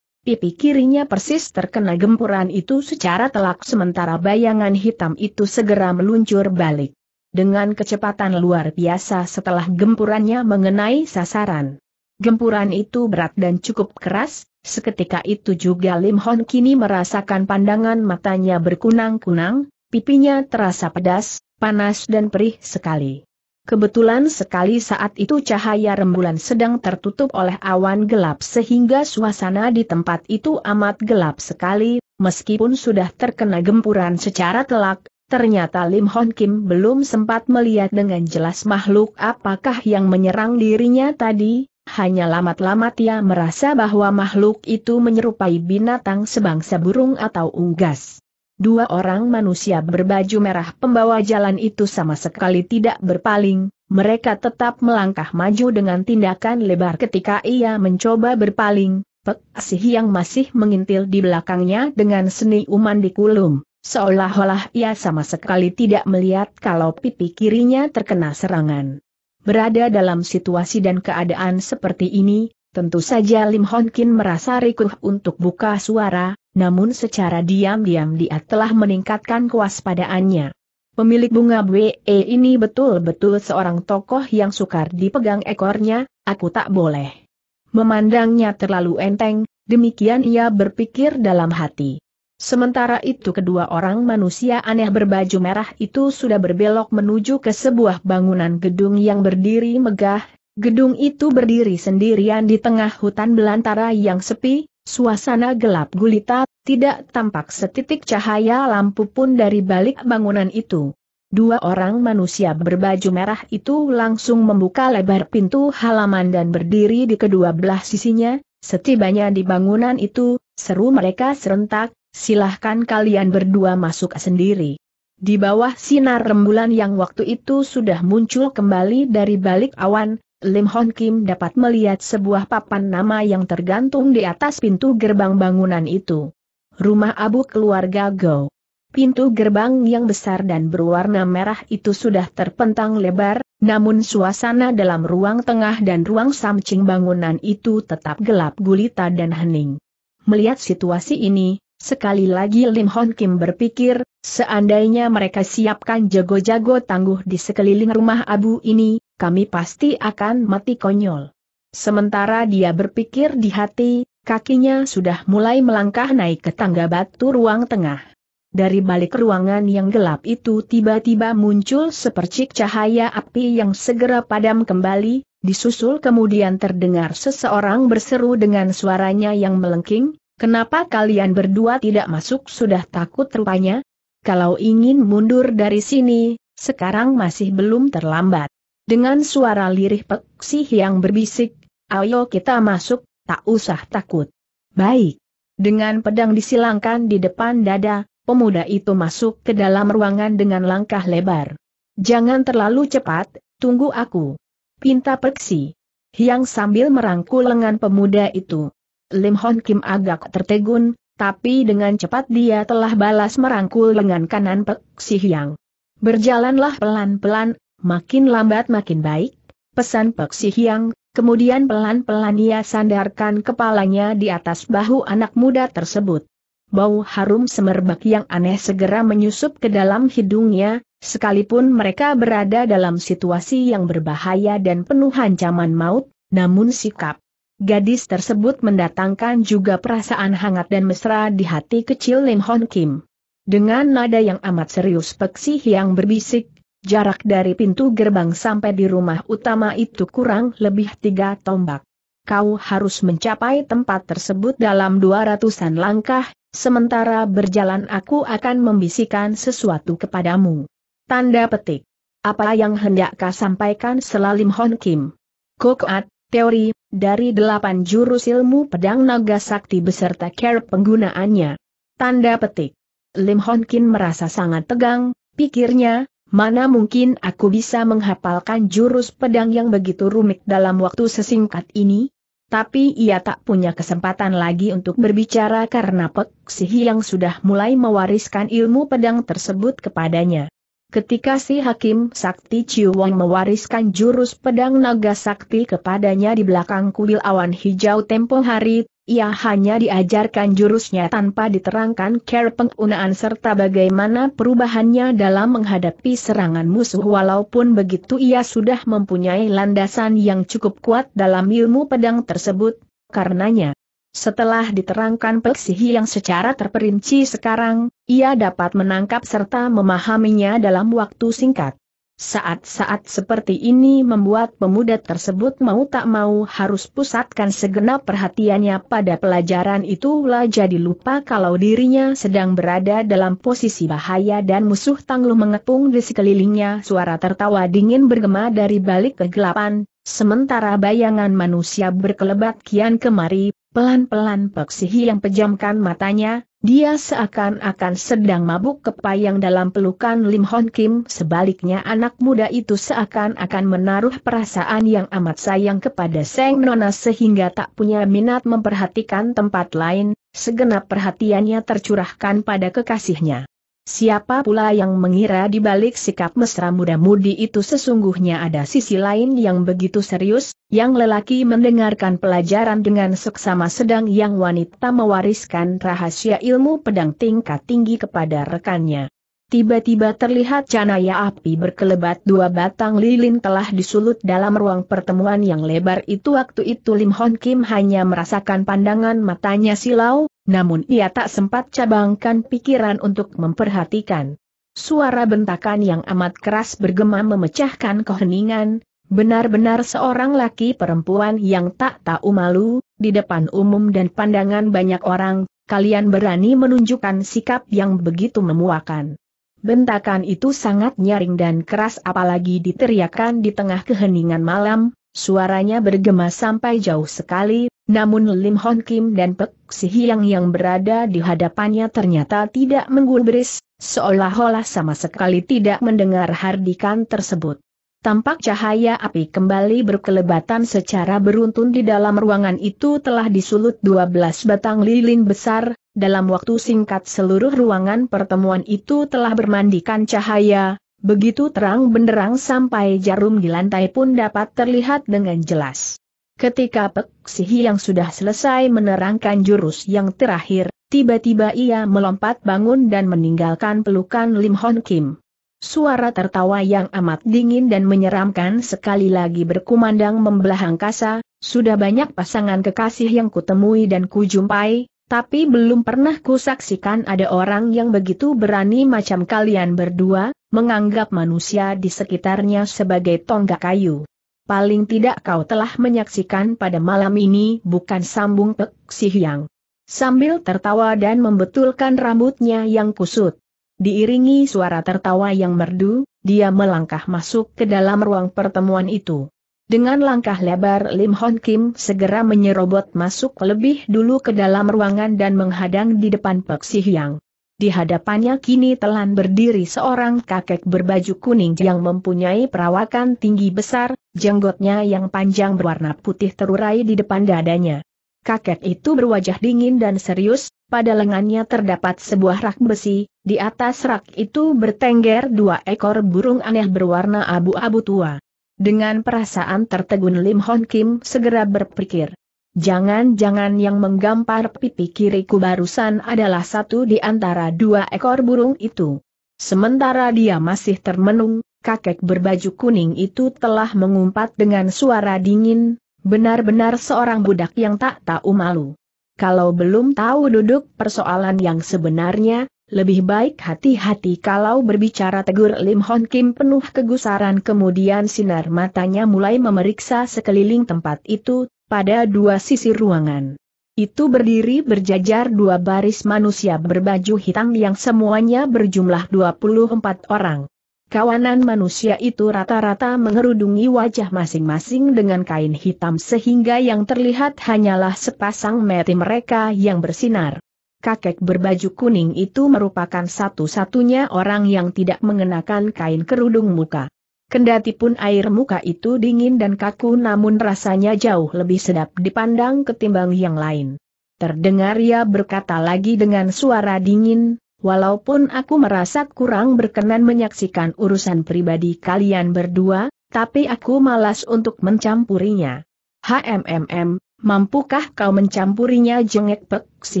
Pipi kirinya persis terkena gempuran itu secara telak sementara bayangan hitam itu segera meluncur balik dengan kecepatan luar biasa setelah gempurannya mengenai sasaran. Gempuran itu berat dan cukup keras, seketika itu juga Lim Hon kini merasakan pandangan matanya berkunang-kunang, pipinya terasa pedas, panas dan perih sekali. Kebetulan sekali saat itu cahaya rembulan sedang tertutup oleh awan gelap sehingga suasana di tempat itu amat gelap sekali, meskipun sudah terkena gempuran secara telak, Ternyata Lim Hon Kim belum sempat melihat dengan jelas makhluk apakah yang menyerang dirinya tadi, hanya lamat-lamat ia merasa bahwa makhluk itu menyerupai binatang sebangsa burung atau unggas. Dua orang manusia berbaju merah pembawa jalan itu sama sekali tidak berpaling, mereka tetap melangkah maju dengan tindakan lebar ketika ia mencoba berpaling, Pek Asih yang masih mengintil di belakangnya dengan seni uman di kulum. Seolah-olah ia sama sekali tidak melihat kalau pipi kirinya terkena serangan. Berada dalam situasi dan keadaan seperti ini, tentu saja Lim Hon Kin merasa rikuh untuk buka suara, namun secara diam-diam dia telah meningkatkan kewaspadaannya. Pemilik bunga BE ini betul-betul seorang tokoh yang sukar dipegang ekornya, aku tak boleh memandangnya terlalu enteng, demikian ia berpikir dalam hati. Sementara itu kedua orang manusia aneh berbaju merah itu sudah berbelok menuju ke sebuah bangunan gedung yang berdiri megah, gedung itu berdiri sendirian di tengah hutan belantara yang sepi, suasana gelap gulita, tidak tampak setitik cahaya lampu pun dari balik bangunan itu. Dua orang manusia berbaju merah itu langsung membuka lebar pintu halaman dan berdiri di kedua belah sisinya, setibanya di bangunan itu, seru mereka serentak, silahkan kalian berdua masuk sendiri. Di bawah sinar rembulan yang waktu itu sudah muncul kembali dari balik awan, Lim Hon Kim dapat melihat sebuah papan nama yang tergantung di atas pintu gerbang bangunan itu. Rumah Abu Keluarga Go. Pintu gerbang yang besar dan berwarna merah itu sudah terpentang lebar, namun suasana dalam ruang tengah dan ruang samping bangunan itu tetap gelap gulita dan hening. Melihat situasi ini, Sekali lagi Lim Hon Kim berpikir, seandainya mereka siapkan jago-jago tangguh di sekeliling rumah abu ini, kami pasti akan mati konyol. Sementara dia berpikir di hati, kakinya sudah mulai melangkah naik ke tangga batu ruang tengah. Dari balik ruangan yang gelap itu tiba-tiba muncul sepercik cahaya api yang segera padam kembali, disusul kemudian terdengar seseorang berseru dengan suaranya yang melengking, Kenapa kalian berdua tidak masuk sudah takut rupanya? Kalau ingin mundur dari sini, sekarang masih belum terlambat. Dengan suara lirih peksih yang berbisik, ayo kita masuk, tak usah takut. Baik. Dengan pedang disilangkan di depan dada, pemuda itu masuk ke dalam ruangan dengan langkah lebar. Jangan terlalu cepat, tunggu aku. Pinta Peksi, Yang sambil merangkul lengan pemuda itu. Lim Hon Kim agak tertegun, tapi dengan cepat dia telah balas merangkul lengan kanan Pek Si Hyang. Berjalanlah pelan-pelan, makin lambat makin baik, pesan Pek Si Hyang, kemudian pelan-pelan ia sandarkan kepalanya di atas bahu anak muda tersebut. Bau harum semerbak yang aneh segera menyusup ke dalam hidungnya, sekalipun mereka berada dalam situasi yang berbahaya dan penuh ancaman maut, namun sikap Gadis tersebut mendatangkan juga perasaan hangat dan mesra di hati kecil Lim Hon Kim. Dengan nada yang amat serius Peksi yang berbisik, jarak dari pintu gerbang sampai di rumah utama itu kurang lebih tiga tombak. Kau harus mencapai tempat tersebut dalam dua ratusan langkah, sementara berjalan aku akan membisikkan sesuatu kepadamu. Tanda petik. Apa yang hendak kau sampaikan selalim Hon Kim? Kokat? teori, dari delapan jurus ilmu pedang naga sakti beserta care penggunaannya. Tanda petik. Lim Hon merasa sangat tegang, pikirnya, mana mungkin aku bisa menghafalkan jurus pedang yang begitu rumit dalam waktu sesingkat ini? Tapi ia tak punya kesempatan lagi untuk berbicara karena Pek Sihi yang sudah mulai mewariskan ilmu pedang tersebut kepadanya. Ketika si Hakim Sakti Ciuwang mewariskan jurus pedang naga sakti kepadanya di belakang kuil awan hijau tempo hari, ia hanya diajarkan jurusnya tanpa diterangkan care penggunaan serta bagaimana perubahannya dalam menghadapi serangan musuh walaupun begitu ia sudah mempunyai landasan yang cukup kuat dalam ilmu pedang tersebut, karenanya setelah diterangkan peksihi yang secara terperinci sekarang, ia dapat menangkap serta memahaminya dalam waktu singkat. Saat-saat seperti ini membuat pemuda tersebut mau tak mau harus pusatkan segenap perhatiannya pada pelajaran itu, itulah jadi lupa kalau dirinya sedang berada dalam posisi bahaya dan musuh tangguh mengepung di sekelilingnya suara tertawa dingin bergema dari balik kegelapan, Sementara bayangan manusia berkelebat kian kemari, Pelan-pelan Peksihi yang pejamkan matanya, dia seakan-akan sedang mabuk kepayang dalam pelukan Lim Hon Kim. Sebaliknya anak muda itu seakan-akan menaruh perasaan yang amat sayang kepada Seng Nona sehingga tak punya minat memperhatikan tempat lain, segenap perhatiannya tercurahkan pada kekasihnya. Siapa pula yang mengira di balik sikap mesra muda-mudi itu sesungguhnya ada sisi lain yang begitu serius, yang lelaki mendengarkan pelajaran dengan seksama sedang yang wanita mewariskan rahasia ilmu pedang tingkat tinggi kepada rekannya. Tiba-tiba terlihat cahaya api berkelebat dua batang lilin telah disulut dalam ruang pertemuan yang lebar itu waktu itu Lim Hon Kim hanya merasakan pandangan matanya silau, namun ia tak sempat cabangkan pikiran untuk memperhatikan. Suara bentakan yang amat keras bergema memecahkan keheningan, benar-benar seorang laki perempuan yang tak tahu malu, di depan umum dan pandangan banyak orang, kalian berani menunjukkan sikap yang begitu memuakan. Bentakan itu sangat nyaring dan keras apalagi diteriakkan di tengah keheningan malam, suaranya bergema sampai jauh sekali, namun Lim Hon Kim dan Pek Si Hiang yang berada di hadapannya ternyata tidak menggubris, seolah-olah sama sekali tidak mendengar hardikan tersebut. Tampak cahaya api kembali berkelebatan secara beruntun di dalam ruangan itu telah disulut 12 batang lilin besar, dalam waktu singkat seluruh ruangan pertemuan itu telah bermandikan cahaya, begitu terang benderang sampai jarum di lantai pun dapat terlihat dengan jelas. Ketika Pek Sihi yang sudah selesai menerangkan jurus yang terakhir, tiba-tiba ia melompat bangun dan meninggalkan pelukan Lim Hon Kim. Suara tertawa yang amat dingin dan menyeramkan sekali lagi berkumandang membelah angkasa, sudah banyak pasangan kekasih yang kutemui dan kujumpai, tapi belum pernah kusaksikan ada orang yang begitu berani macam kalian berdua, menganggap manusia di sekitarnya sebagai tonggak kayu. Paling tidak kau telah menyaksikan pada malam ini bukan sambung Pek Si Hyang. Sambil tertawa dan membetulkan rambutnya yang kusut. Diiringi suara tertawa yang merdu, dia melangkah masuk ke dalam ruang pertemuan itu. Dengan langkah lebar Lim Hon Kim segera menyerobot masuk lebih dulu ke dalam ruangan dan menghadang di depan Pek Si Hyang. Di hadapannya kini telan berdiri seorang kakek berbaju kuning yang mempunyai perawakan tinggi besar, jenggotnya yang panjang berwarna putih terurai di depan dadanya. Kakek itu berwajah dingin dan serius, pada lengannya terdapat sebuah rak besi, di atas rak itu bertengger dua ekor burung aneh berwarna abu-abu tua. Dengan perasaan tertegun Lim Hon Kim segera berpikir. Jangan-jangan yang menggampar pipi kiriku barusan adalah satu di antara dua ekor burung itu. Sementara dia masih termenung, kakek berbaju kuning itu telah mengumpat dengan suara dingin, benar-benar seorang budak yang tak tahu malu. Kalau belum tahu duduk persoalan yang sebenarnya, lebih baik hati-hati kalau berbicara tegur Lim Hon Kim penuh kegusaran kemudian sinar matanya mulai memeriksa sekeliling tempat itu, pada dua sisi ruangan. Itu berdiri berjajar dua baris manusia berbaju hitam yang semuanya berjumlah 24 orang. Kawanan manusia itu rata-rata mengerudungi wajah masing-masing dengan kain hitam sehingga yang terlihat hanyalah sepasang mati mereka yang bersinar kakek berbaju kuning itu merupakan satu-satunya orang yang tidak mengenakan kain kerudung muka. Kendati pun air muka itu dingin dan kaku namun rasanya jauh lebih sedap dipandang ketimbang yang lain. Terdengar ia berkata lagi dengan suara dingin, walaupun aku merasa kurang berkenan menyaksikan urusan pribadi kalian berdua, tapi aku malas untuk mencampurinya. HMMM, Mampukah kau mencampurinya jengek Pek Si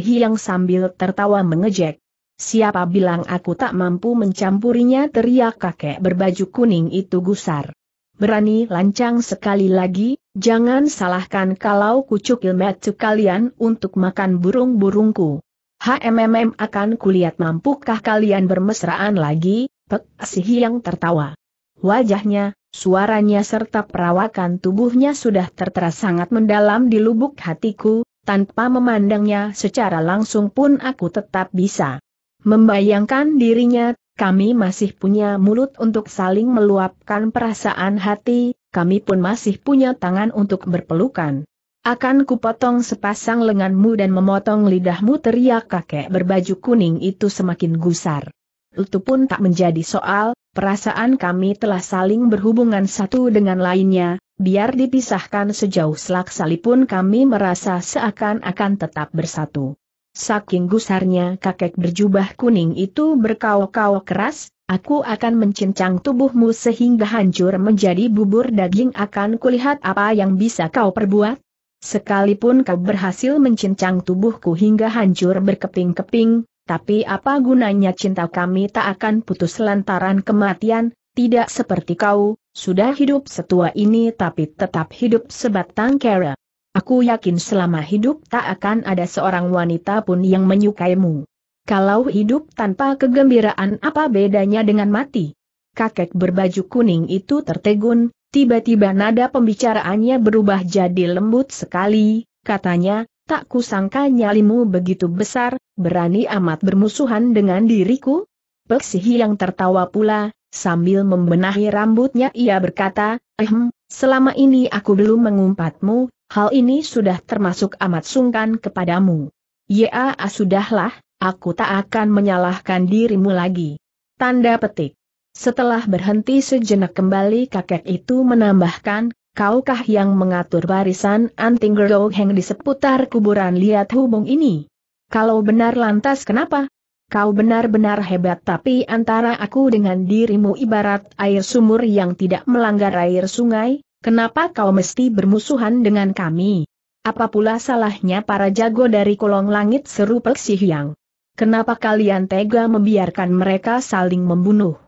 Hiang sambil tertawa mengejek? Siapa bilang aku tak mampu mencampurinya teriak kakek berbaju kuning itu gusar. Berani lancang sekali lagi, jangan salahkan kalau kucukil metu kalian untuk makan burung-burungku. HMMM akan kulihat mampukah kalian bermesraan lagi, Pek Si Hiang tertawa. Wajahnya, suaranya serta perawakan tubuhnya sudah tertera sangat mendalam di lubuk hatiku, tanpa memandangnya secara langsung pun aku tetap bisa membayangkan dirinya, kami masih punya mulut untuk saling meluapkan perasaan hati, kami pun masih punya tangan untuk berpelukan. Akan kupotong sepasang lenganmu dan memotong lidahmu teriak kakek berbaju kuning itu semakin gusar. Itu pun tak menjadi soal, Perasaan kami telah saling berhubungan satu dengan lainnya, biar dipisahkan sejauh selak salipun kami merasa seakan-akan tetap bersatu. Saking gusarnya kakek berjubah kuning itu berkau-kau keras, aku akan mencincang tubuhmu sehingga hancur menjadi bubur daging akan kulihat apa yang bisa kau perbuat. Sekalipun kau berhasil mencincang tubuhku hingga hancur berkeping-keping, tapi apa gunanya cinta kami tak akan putus lantaran kematian, tidak seperti kau, sudah hidup setua ini tapi tetap hidup sebatang kera. Aku yakin selama hidup tak akan ada seorang wanita pun yang menyukaimu. Kalau hidup tanpa kegembiraan apa bedanya dengan mati? Kakek berbaju kuning itu tertegun, tiba-tiba nada pembicaraannya berubah jadi lembut sekali, katanya, Tak kusangka nyalimu begitu besar, berani amat bermusuhan dengan diriku? Peksihi yang tertawa pula, sambil membenahi rambutnya ia berkata, Ehm, selama ini aku belum mengumpatmu, hal ini sudah termasuk amat sungkan kepadamu. Ya, sudahlah, aku tak akan menyalahkan dirimu lagi. Tanda petik. Setelah berhenti sejenak kembali kakek itu menambahkan, kaukah yang mengatur barisan anting Gerloheng di seputar kuburan liat hubung ini? Kalau benar lantas kenapa? Kau benar-benar hebat tapi antara aku dengan dirimu ibarat air sumur yang tidak melanggar air sungai, kenapa kau mesti bermusuhan dengan kami? Apa pula salahnya para jago dari kolong langit seru yang? Kenapa kalian tega membiarkan mereka saling membunuh?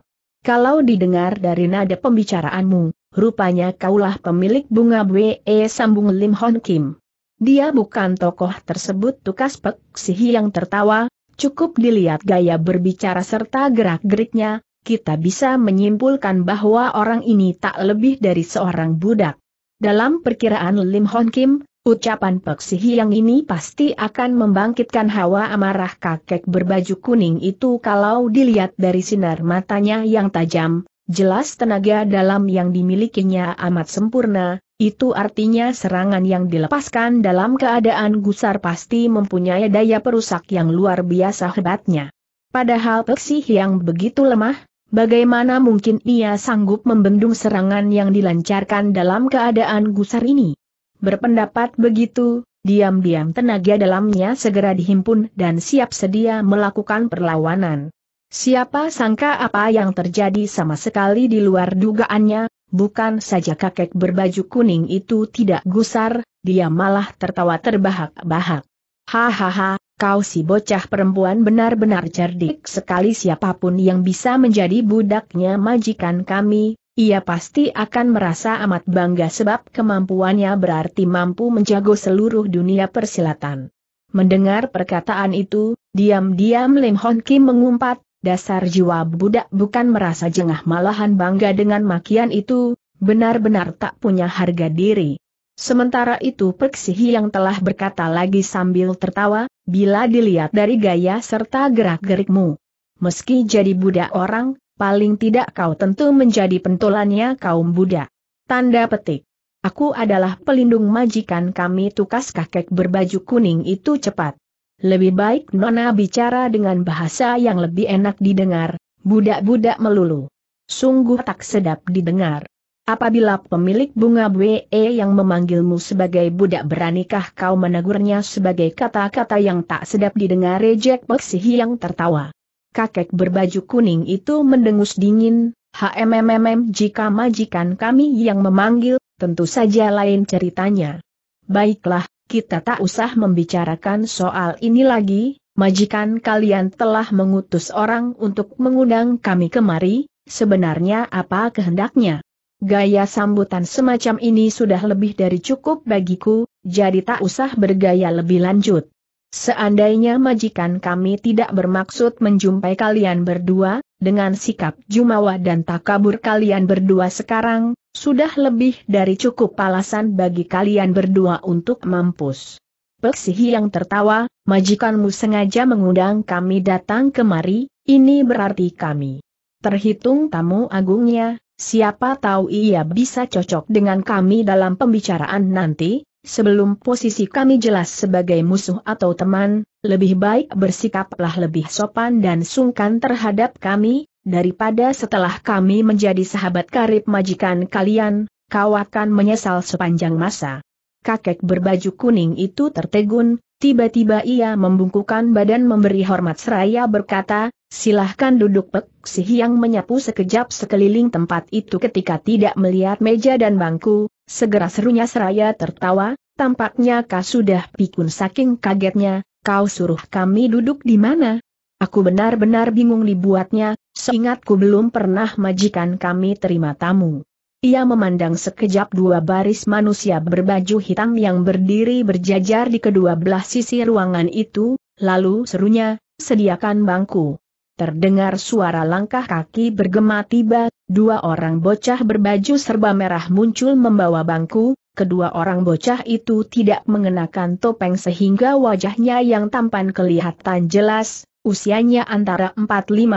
Kalau didengar dari nada pembicaraanmu, rupanya kaulah pemilik bunga Bwe e sambung Lim Hon Kim. Dia bukan tokoh tersebut tukas Pek Sihi yang tertawa, cukup dilihat gaya berbicara serta gerak-geriknya, kita bisa menyimpulkan bahwa orang ini tak lebih dari seorang budak. Dalam perkiraan Lim Hon Kim, Ucapan Peksi yang ini pasti akan membangkitkan hawa amarah kakek berbaju kuning itu kalau dilihat dari sinar matanya yang tajam, jelas tenaga dalam yang dimilikinya amat sempurna, itu artinya serangan yang dilepaskan dalam keadaan gusar pasti mempunyai daya perusak yang luar biasa hebatnya. Padahal Peksi yang begitu lemah, bagaimana mungkin ia sanggup membendung serangan yang dilancarkan dalam keadaan gusar ini? Berpendapat begitu, diam-diam tenaga dalamnya segera dihimpun dan siap sedia melakukan perlawanan. Siapa sangka apa yang terjadi sama sekali di luar dugaannya, bukan saja kakek berbaju kuning itu tidak gusar, dia malah tertawa terbahak-bahak. Hahaha, kau si bocah perempuan benar-benar cerdik sekali siapapun yang bisa menjadi budaknya majikan kami, ia pasti akan merasa amat bangga sebab kemampuannya berarti mampu menjago seluruh dunia persilatan. Mendengar perkataan itu, diam-diam Lim Hon Kim mengumpat, dasar jiwa budak bukan merasa jengah malahan bangga dengan makian itu, benar-benar tak punya harga diri. Sementara itu Peksihi yang telah berkata lagi sambil tertawa, bila dilihat dari gaya serta gerak-gerikmu. Meski jadi budak orang, paling tidak kau tentu menjadi pentolannya kaum Buddha. Tanda petik. Aku adalah pelindung majikan kami tukas kakek berbaju kuning itu cepat. Lebih baik Nona bicara dengan bahasa yang lebih enak didengar, budak-budak melulu. Sungguh tak sedap didengar. Apabila pemilik bunga BE yang memanggilmu sebagai budak beranikah kau menegurnya sebagai kata-kata yang tak sedap didengar rejek Peksihi yang tertawa kakek berbaju kuning itu mendengus dingin, HMMMM jika majikan kami yang memanggil, tentu saja lain ceritanya. Baiklah, kita tak usah membicarakan soal ini lagi, majikan kalian telah mengutus orang untuk mengundang kami kemari, sebenarnya apa kehendaknya? Gaya sambutan semacam ini sudah lebih dari cukup bagiku, jadi tak usah bergaya lebih lanjut. Seandainya majikan kami tidak bermaksud menjumpai kalian berdua, dengan sikap jumawa dan takabur kalian berdua sekarang, sudah lebih dari cukup alasan bagi kalian berdua untuk mampus. Peksihi yang tertawa, majikanmu sengaja mengundang kami datang kemari, ini berarti kami. Terhitung tamu agungnya, siapa tahu ia bisa cocok dengan kami dalam pembicaraan nanti, Sebelum posisi kami jelas sebagai musuh atau teman, lebih baik bersikaplah lebih sopan dan sungkan terhadap kami, daripada setelah kami menjadi sahabat karib majikan kalian, kau akan menyesal sepanjang masa. Kakek berbaju kuning itu tertegun, tiba-tiba ia membungkukan badan memberi hormat seraya berkata, silahkan duduk pek si yang menyapu sekejap sekeliling tempat itu ketika tidak melihat meja dan bangku, Segera serunya seraya tertawa, tampaknya kau sudah pikun saking kagetnya, kau suruh kami duduk di mana? Aku benar-benar bingung dibuatnya, seingatku belum pernah majikan kami terima tamu. Ia memandang sekejap dua baris manusia berbaju hitam yang berdiri berjajar di kedua belah sisi ruangan itu, lalu serunya, sediakan bangku. Terdengar suara langkah kaki bergema tiba, dua orang bocah berbaju serba merah muncul membawa bangku, kedua orang bocah itu tidak mengenakan topeng sehingga wajahnya yang tampan kelihatan jelas, usianya antara 4-15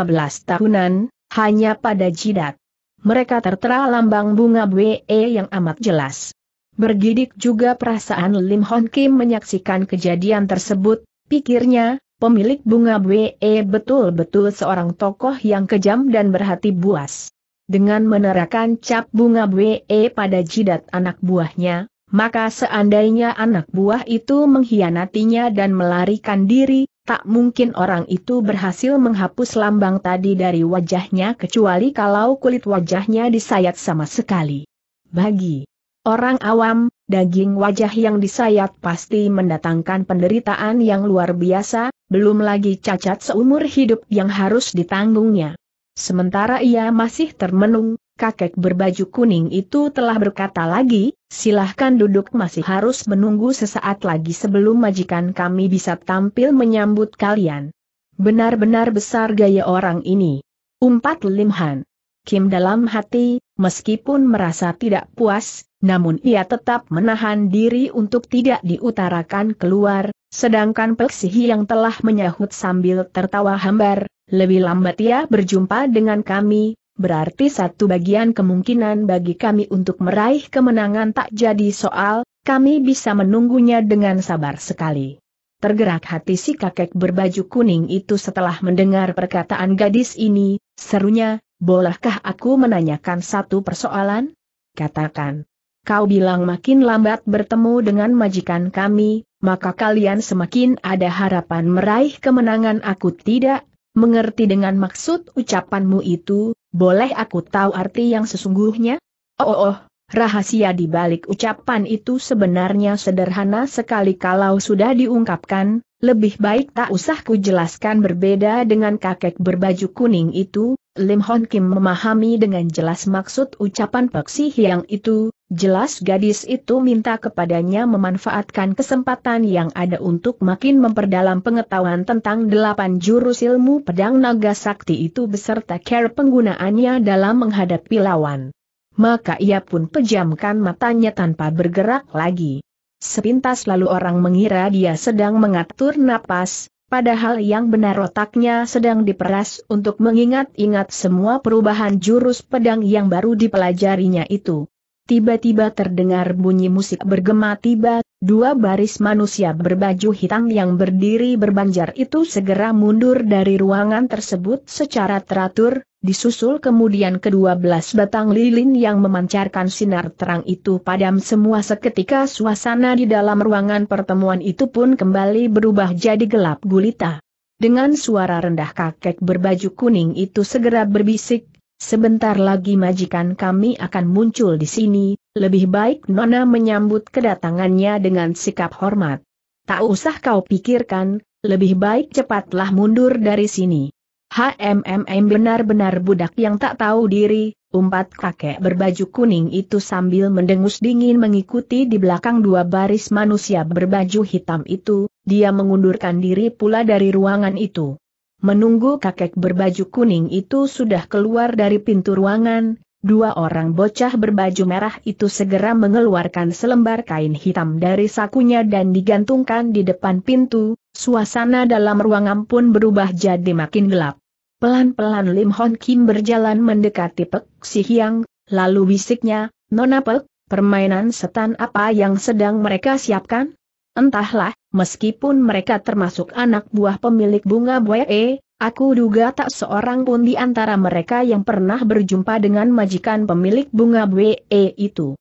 tahunan, hanya pada jidat. Mereka tertera lambang bunga BE yang amat jelas. Bergidik juga perasaan Lim Hon Kim menyaksikan kejadian tersebut, pikirnya, pemilik bunga BE betul-betul seorang tokoh yang kejam dan berhati buas dengan menerakan cap bunga BE pada jidat anak buahnya, maka seandainya anak buah itu mengkhianatinya dan melarikan diri, tak mungkin orang itu berhasil menghapus lambang tadi dari wajahnya kecuali kalau kulit wajahnya disayat sama sekali. Bagi orang awam, daging wajah yang disayat pasti mendatangkan penderitaan yang luar biasa, belum lagi cacat seumur hidup yang harus ditanggungnya. Sementara ia masih termenung, kakek berbaju kuning itu telah berkata lagi, silahkan duduk masih harus menunggu sesaat lagi sebelum majikan kami bisa tampil menyambut kalian. Benar-benar besar gaya orang ini. Umpat Limhan. Kim dalam hati, meskipun merasa tidak puas, namun ia tetap menahan diri untuk tidak diutarakan keluar, sedangkan Peksihi yang telah menyahut sambil tertawa hambar, lebih lambat ia berjumpa dengan kami, berarti satu bagian kemungkinan bagi kami untuk meraih kemenangan tak jadi soal, kami bisa menunggunya dengan sabar sekali. Tergerak hati si kakek berbaju kuning itu setelah mendengar perkataan gadis ini, serunya, bolehkah aku menanyakan satu persoalan? Katakan. Kau bilang makin lambat bertemu dengan majikan kami, maka kalian semakin ada harapan meraih kemenangan aku tidak, Mengerti dengan maksud ucapanmu itu, boleh aku tahu arti yang sesungguhnya? Oh, oh, oh rahasia di balik ucapan itu sebenarnya sederhana sekali kalau sudah diungkapkan, lebih baik tak usah ku jelaskan berbeda dengan kakek berbaju kuning itu, Lim Hon Kim memahami dengan jelas maksud ucapan Pek Si Hiang itu, jelas gadis itu minta kepadanya memanfaatkan kesempatan yang ada untuk makin memperdalam pengetahuan tentang delapan jurus ilmu pedang naga sakti itu beserta care penggunaannya dalam menghadapi lawan. Maka ia pun pejamkan matanya tanpa bergerak lagi. Sepintas lalu orang mengira dia sedang mengatur napas, padahal yang benar otaknya sedang diperas untuk mengingat-ingat semua perubahan jurus pedang yang baru dipelajarinya itu. Tiba-tiba terdengar bunyi musik bergema tiba, dua baris manusia berbaju hitam yang berdiri berbanjar itu segera mundur dari ruangan tersebut secara teratur, disusul kemudian kedua belas batang lilin yang memancarkan sinar terang itu padam semua seketika suasana di dalam ruangan pertemuan itu pun kembali berubah jadi gelap gulita. Dengan suara rendah kakek berbaju kuning itu segera berbisik, sebentar lagi majikan kami akan muncul di sini, lebih baik Nona menyambut kedatangannya dengan sikap hormat. Tak usah kau pikirkan, lebih baik cepatlah mundur dari sini. HMMM benar-benar budak yang tak tahu diri, umpat kakek berbaju kuning itu sambil mendengus dingin mengikuti di belakang dua baris manusia berbaju hitam itu, dia mengundurkan diri pula dari ruangan itu. Menunggu kakek berbaju kuning itu sudah keluar dari pintu ruangan, dua orang bocah berbaju merah itu segera mengeluarkan selembar kain hitam dari sakunya dan digantungkan di depan pintu, Suasana dalam ruangan pun berubah jadi makin gelap. Pelan-pelan Lim Hon Kim berjalan mendekati Pek Si Hyang, lalu bisiknya, Nona Pek, permainan setan apa yang sedang mereka siapkan? Entahlah, meskipun mereka termasuk anak buah pemilik bunga buaya, e, aku duga tak seorang pun di antara mereka yang pernah berjumpa dengan majikan pemilik bunga buaya e itu.